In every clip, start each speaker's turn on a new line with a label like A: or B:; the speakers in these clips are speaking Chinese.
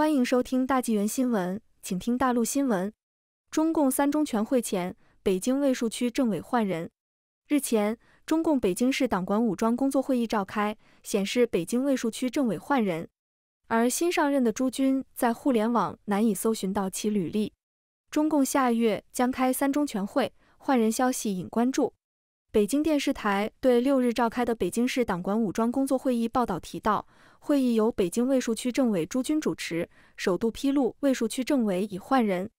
A: 欢迎收听大纪元新闻，请听大陆新闻。中共三中全会前，北京卫戍区政委换人。日前，中共北京市党管武装工作会议召开，显示北京卫戍区政委换人，而新上任的朱军在互联网难以搜寻到其履历。中共下月将开三中全会，换人消息引关注。北京电视台对六日召开的北京市党管武装工作会议报道提到，会议由北京卫戍区政委朱军主持，首度披露卫戍区政委已换人。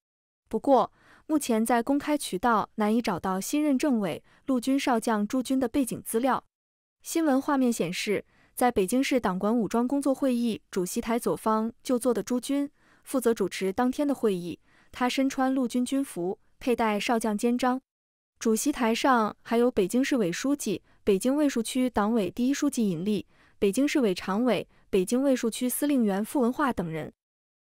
A: 不过，目前在公开渠道难以找到新任政委、陆军少将朱军的背景资料。新闻画面显示，在北京市党管武装工作会议主席台左方就座的朱军，负责主持当天的会议。他身穿陆军军服，佩戴少将肩章。主席台上还有北京市委书记、北京卫戍区党委第一书记尹力，北京市委常委、北京卫戍区司令员傅文华等人。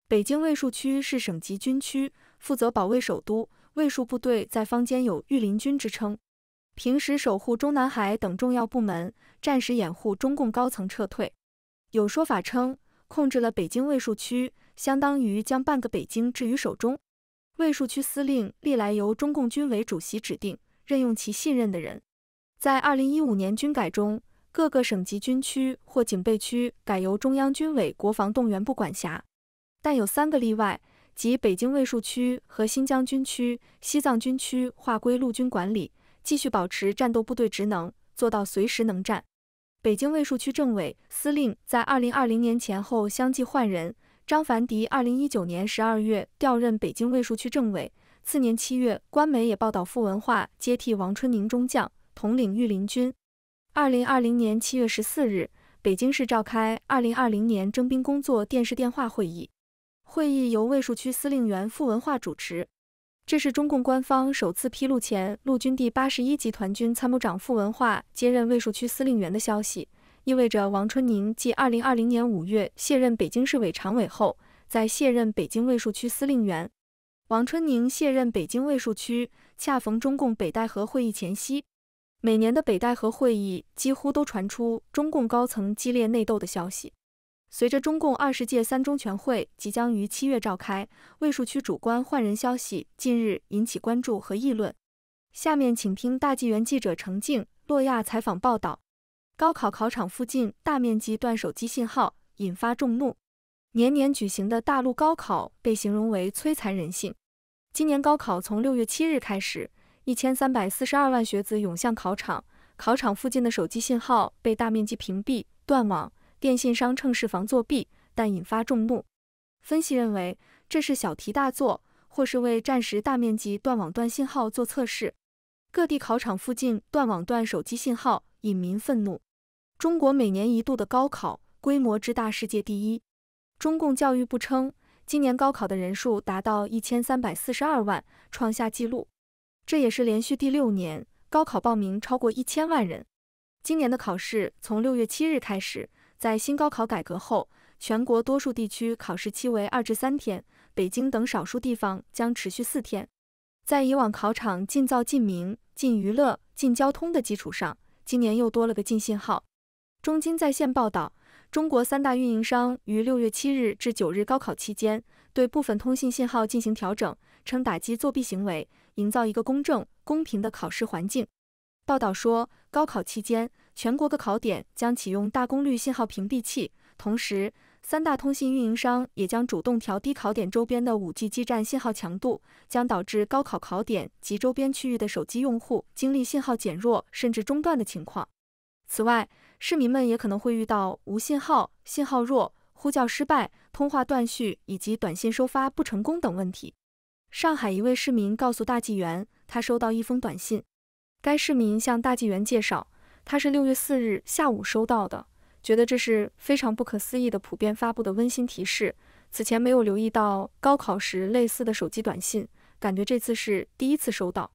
A: 北京卫戍区是省级军区，负责保卫首都。卫戍部队在坊间有御林军之称，平时守护中南海等重要部门，战时掩护中共高层撤退。有说法称，控制了北京卫戍区，相当于将半个北京置于手中。卫戍区司令历来由中共军委主席指定。任用其信任的人。在二零一五年军改中，各个省级军区或警备区改由中央军委国防动员部管辖，但有三个例外，即北京卫戍区和新疆军区、西藏军区划归陆军管理，继续保持战斗部队职能，做到随时能战。北京卫戍区政委、司令在二零二零年前后相继换人。张凡迪二零一九年十二月调任北京卫戍区政委。次年七月，官媒也报道傅文化接替王春宁中将统领御林军。二零二零年七月十四日，北京市召开二零二零年征兵工作电视电话会议，会议由卫戍区司令员傅文化主持。这是中共官方首次披露前陆军第八十一集团军参谋长傅文化接任卫戍区司令员的消息，意味着王春宁继二零二零年五月卸任北京市委常委后，在卸任北京卫戍区司令员。王春宁卸任北京卫戍区，恰逢中共北戴河会议前夕。每年的北戴河会议几乎都传出中共高层激烈内斗的消息。随着中共二十届三中全会即将于七月召开，卫戍区主官换人消息近日引起关注和议论。下面请听大纪元记者程静、洛亚采访报道：高考考场附近大面积断手机信号，引发众怒。年年举行的大陆高考被形容为摧残人性。今年高考从六月七日开始，一千三百四十二万学子涌向考场，考场附近的手机信号被大面积屏蔽、断网，电信商趁势防作弊，但引发众怒。分析认为，这是小题大做，或是为暂时大面积断网断信号做测试。各地考场附近断网断手机信号，引民愤怒。中国每年一度的高考规模之大，世界第一。中共教育部称。今年高考的人数达到一千三百四十二万，创下纪录。这也是连续第六年高考报名超过一千万人。今年的考试从六月七日开始，在新高考改革后，全国多数地区考试期为二至三天，北京等少数地方将持续四天。在以往考场禁噪、禁鸣、禁娱乐、禁交通的基础上，今年又多了个禁信号。中金在线报道。中国三大运营商于六月七日至九日高考期间，对部分通信信号进行调整，称打击作弊行为，营造一个公正公平的考试环境。报道说，高考期间，全国各考点将启用大功率信号屏蔽器，同时，三大通信运营商也将主动调低考点周边的 5G 基站信号强度，将导致高考考点及周边区域的手机用户经历信号减弱甚至中断的情况。此外，市民们也可能会遇到无信号、信号弱、呼叫失败、通话断续以及短信收发不成功等问题。上海一位市民告诉大纪元，他收到一封短信。该市民向大纪元介绍，他是六月四日下午收到的，觉得这是非常不可思议的普遍发布的温馨提示。此前没有留意到高考时类似的手机短信，感觉这次是第一次收到。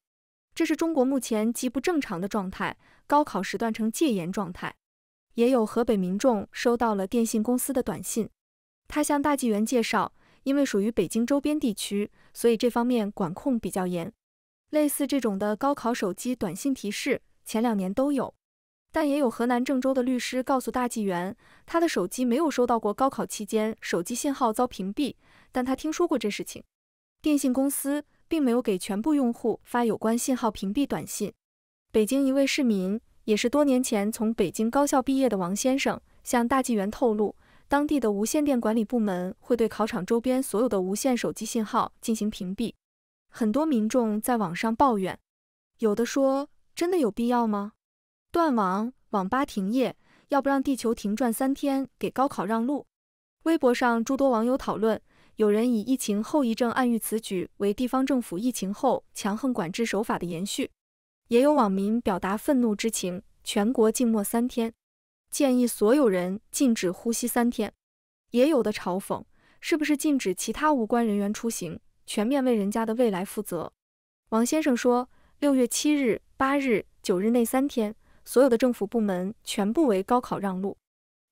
A: 这是中国目前极不正常的状态，高考时段成戒严状态。也有河北民众收到了电信公司的短信。他向大纪元介绍，因为属于北京周边地区，所以这方面管控比较严。类似这种的高考手机短信提示，前两年都有。但也有河南郑州的律师告诉大纪元，他的手机没有收到过高考期间手机信号遭屏蔽，但他听说过这事情。电信公司并没有给全部用户发有关信号屏蔽短信。北京一位市民。也是多年前从北京高校毕业的王先生向大纪元透露，当地的无线电管理部门会对考场周边所有的无线手机信号进行屏蔽。很多民众在网上抱怨，有的说：“真的有必要吗？断网、网吧停业，要不让地球停转三天给高考让路？”微博上诸多网友讨论，有人以疫情后遗症暗喻此举为地方政府疫情后强横管制手法的延续。也有网民表达愤怒之情，全国静默三天，建议所有人禁止呼吸三天。也有的嘲讽，是不是禁止其他无关人员出行，全面为人家的未来负责？王先生说，六月七日、八日、九日那三天，所有的政府部门全部为高考让路，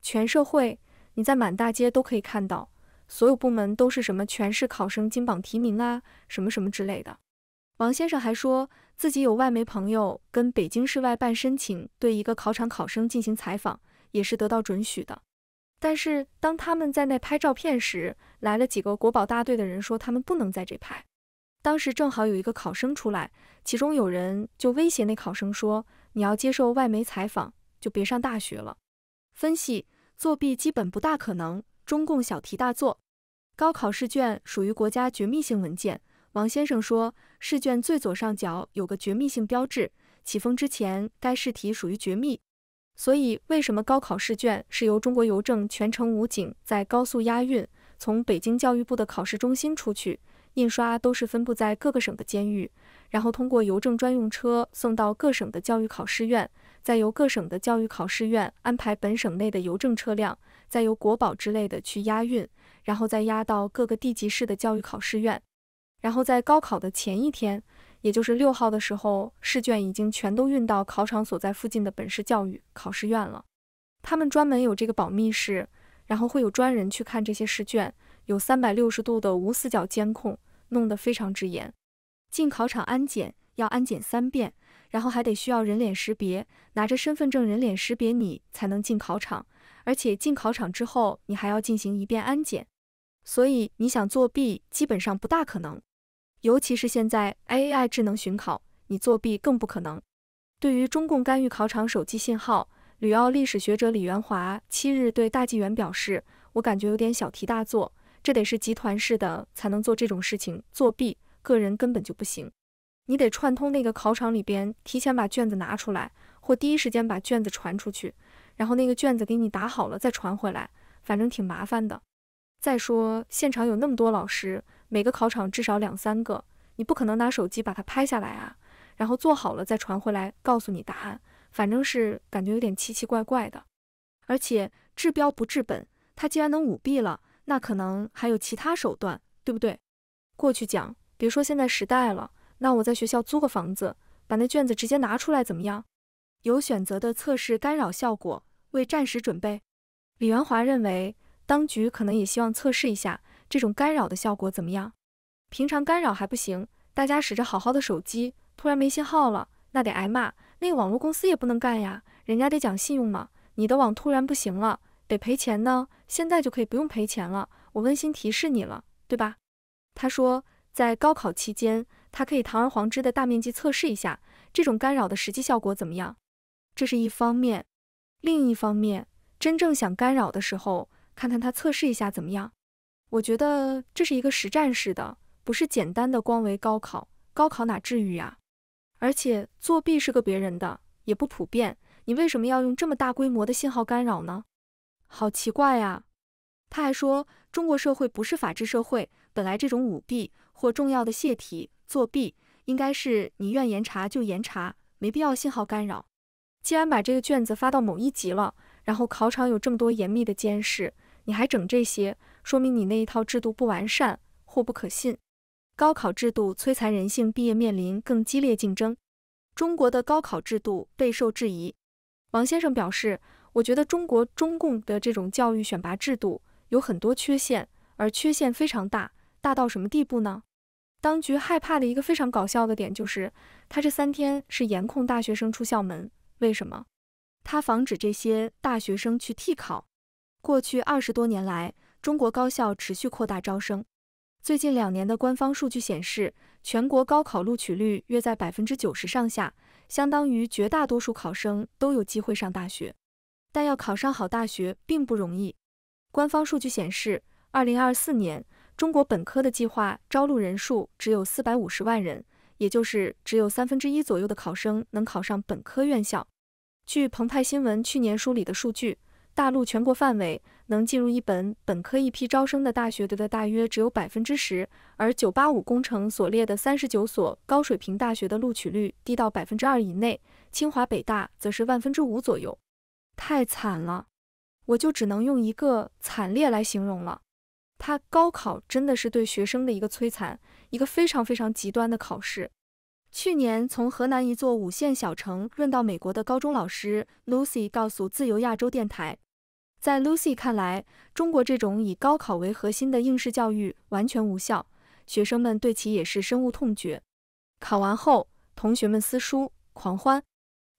A: 全社会你在满大街都可以看到，所有部门都是什么全市考生金榜题名啊，什么什么之类的。王先生还说自己有外媒朋友跟北京市外办申请对一个考场考生进行采访，也是得到准许的。但是当他们在那拍照片时，来了几个国保大队的人，说他们不能在这拍。当时正好有一个考生出来，其中有人就威胁那考生说：“你要接受外媒采访，就别上大学了。”分析：作弊基本不大可能，中共小题大做。高考试卷属于国家绝密性文件。王先生说，试卷最左上角有个绝密性标志，启封之前，该试题属于绝密。所以，为什么高考试卷是由中国邮政全程武警在高速押运，从北京教育部的考试中心出去？印刷都是分布在各个省的监狱，然后通过邮政专用车送到各省的教育考试院，再由各省的教育考试院安排本省内的邮政车辆，再由国宝之类的去押运，然后再押到各个地级市的教育考试院。然后在高考的前一天，也就是六号的时候，试卷已经全都运到考场所在附近的本市教育考试院了。他们专门有这个保密室，然后会有专人去看这些试卷，有三百六十度的无死角监控，弄得非常之严。进考场安检要安检三遍，然后还得需要人脸识别，拿着身份证人脸识别你才能进考场。而且进考场之后，你还要进行一遍安检，所以你想作弊基本上不大可能。尤其是现在 A I 智能巡考，你作弊更不可能。对于中共干预考场手机信号，旅澳历史学者李元华七日对大纪元表示：“我感觉有点小题大做，这得是集团式的才能做这种事情作弊，个人根本就不行。你得串通那个考场里边，提前把卷子拿出来，或第一时间把卷子传出去，然后那个卷子给你打好了再传回来，反正挺麻烦的。再说现场有那么多老师。”每个考场至少两三个，你不可能拿手机把它拍下来啊，然后做好了再传回来告诉你答案，反正是感觉有点奇奇怪怪的。而且治标不治本，他既然能舞弊了，那可能还有其他手段，对不对？过去讲，别说现在时代了，那我在学校租个房子，把那卷子直接拿出来怎么样？有选择的测试干扰效果，为战时准备。李元华认为，当局可能也希望测试一下。这种干扰的效果怎么样？平常干扰还不行，大家使着好好的手机，突然没信号了，那得挨骂。那个网络公司也不能干呀，人家得讲信用嘛。你的网突然不行了，得赔钱呢。现在就可以不用赔钱了，我温馨提示你了，对吧？他说，在高考期间，他可以堂而皇之的大面积测试一下这种干扰的实际效果怎么样。这是一方面，另一方面，真正想干扰的时候，看看他测试一下怎么样。我觉得这是一个实战式的，不是简单的光为高考，高考哪至于呀？而且作弊是个别人的，也不普遍，你为什么要用这么大规模的信号干扰呢？好奇怪呀！他还说中国社会不是法治社会，本来这种舞弊或重要的泄题作弊，应该是你愿严查就严查，没必要信号干扰。既然把这个卷子发到某一级了，然后考场有这么多严密的监视，你还整这些？说明你那一套制度不完善或不可信。高考制度摧残人性，毕业面临更激烈竞争。中国的高考制度备受质疑。王先生表示：“我觉得中国中共的这种教育选拔制度有很多缺陷，而缺陷非常大，大到什么地步呢？当局害怕的一个非常搞笑的点就是，他这三天是严控大学生出校门，为什么？他防止这些大学生去替考。过去二十多年来。”中国高校持续扩大招生。最近两年的官方数据显示，全国高考录取率约在百分之九十上下，相当于绝大多数考生都有机会上大学。但要考上好大学并不容易。官方数据显示，二零二四年中国本科的计划招录人数只有四百五十万人，也就是只有三分之一左右的考生能考上本科院校。据澎湃新闻去年梳理的数据。大陆全国范围能进入一本本科一批招生的大学的，大约只有百分之十。而 “985” 工程所列的三十九所高水平大学的录取率低到百分之二以内，清华北大则是万分之五左右，太惨了！我就只能用一个“惨烈”来形容了。他高考真的是对学生的一个摧残，一个非常非常极端的考试。去年从河南一座五线小城润到美国的高中老师 Lucy 告诉自由亚洲电台。在 Lucy 看来，中国这种以高考为核心的应试教育完全无效，学生们对其也是深恶痛绝。考完后，同学们撕书狂欢，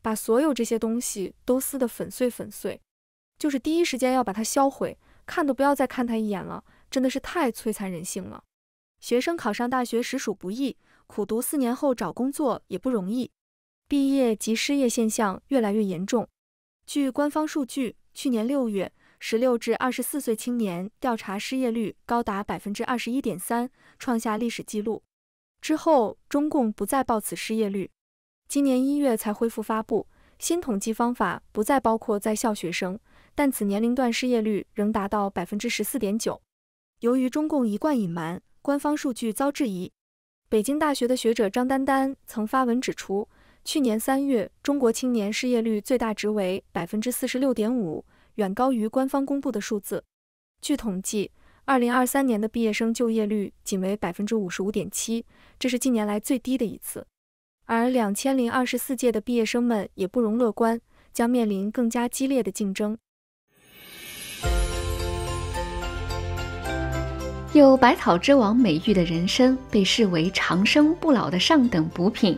A: 把所有这些东西都撕得粉碎粉碎，就是第一时间要把它销毁，看都不要再看他一眼了，真的是太摧残人性了。学生考上大学实属不易，苦读四年后找工作也不容易，毕业即失业现象越来越严重。据官方数据。去年六月，十六至二十四岁青年调查失业率高达百分之二十一点三，创下历史记录。之后，中共不再报此失业率，今年一月才恢复发布。新统计方法不再包括在校学生，但此年龄段失业率仍达到百分之十四点九。由于中共一贯隐瞒，官方数据遭质疑。北京大学的学者张丹丹曾发文指出。去年三月，中国青年失业率最大值为百分之四十六点五，远高于官方公布的数字。据统计，二零二三年的毕业生就业率仅为百分之五十五点七，这是近年来最低的一次。而两千零二十四届的毕业生们也不容乐观，将面临更加激烈的竞争。
B: 有百草之王美誉的人参，被视为长生不老的上等补品。